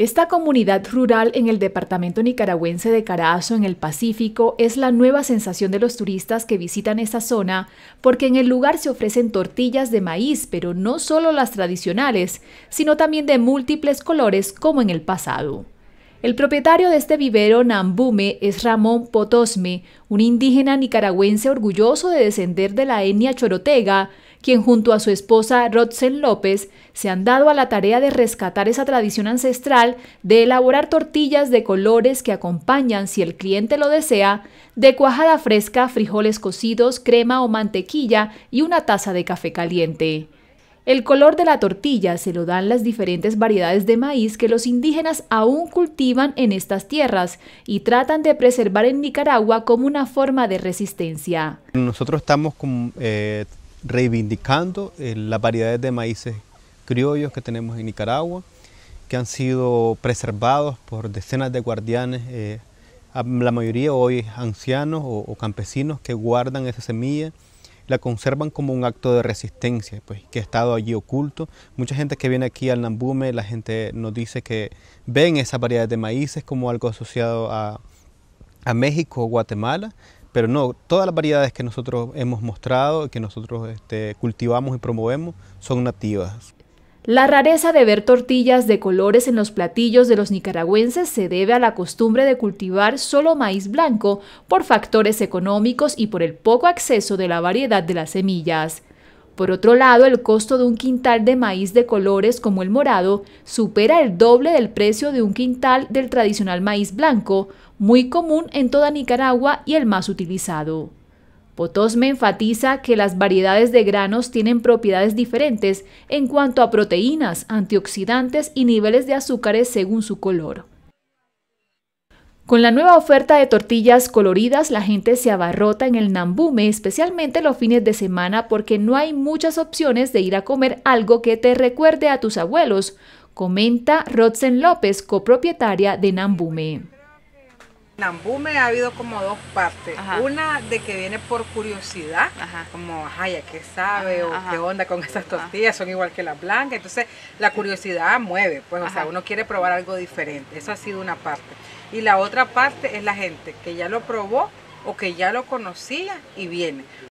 Esta comunidad rural en el departamento nicaragüense de Carazo, en el Pacífico, es la nueva sensación de los turistas que visitan esta zona, porque en el lugar se ofrecen tortillas de maíz, pero no solo las tradicionales, sino también de múltiples colores como en el pasado. El propietario de este vivero Nambume es Ramón Potosme, un indígena nicaragüense orgulloso de descender de la etnia chorotega, quien junto a su esposa Rodsen López se han dado a la tarea de rescatar esa tradición ancestral de elaborar tortillas de colores que acompañan, si el cliente lo desea, de cuajada fresca, frijoles cocidos, crema o mantequilla y una taza de café caliente. El color de la tortilla se lo dan las diferentes variedades de maíz que los indígenas aún cultivan en estas tierras y tratan de preservar en Nicaragua como una forma de resistencia. Nosotros estamos con, eh, reivindicando eh, la variedad de maíces criollos que tenemos en Nicaragua, que han sido preservados por decenas de guardianes, eh, la mayoría hoy ancianos o, campesinos que guardan esa semilla, la conservan como un acto de resistencia, pues que ha estado allí oculto. Mucha gente que viene aquí al Nambume, la gente nos dice que ven esa variedad de maíces como algo asociado a, a México o Guatemala, pero no, todas las variedades que nosotros hemos mostrado, que nosotros este, cultivamos y promovemos, son nativas. La rareza de ver tortillas de colores en los platillos de los nicaragüenses se debe a la costumbre de cultivar solo maíz blanco por factores económicos y por el poco acceso de la variedad de las semillas. Por otro lado, el costo de un quintal de maíz de colores como el morado supera el doble del precio de un quintal del tradicional maíz blanco, muy común en toda Nicaragua y el más utilizado. Potosme enfatiza que las variedades de granos tienen propiedades diferentes en cuanto a proteínas, antioxidantes y niveles de azúcares según su color. Con la nueva oferta de tortillas coloridas, la gente se abarrota en el Nambume, especialmente los fines de semana, porque no hay muchas opciones de ir a comer algo que te recuerde a tus abuelos, comenta Rodsen López, copropietaria de Nambume. Nambume ha habido como dos partes. Una de que viene por curiosidad, como, ay, qué sabe? o qué onda con esas tortillas, son igual que las blancas. Entonces, la curiosidad mueve, pues, sea, uno quiere probar algo diferente. Eso ha sido una parte. Y la otra parte es la gente que ya lo probó o que ya lo conocía y viene.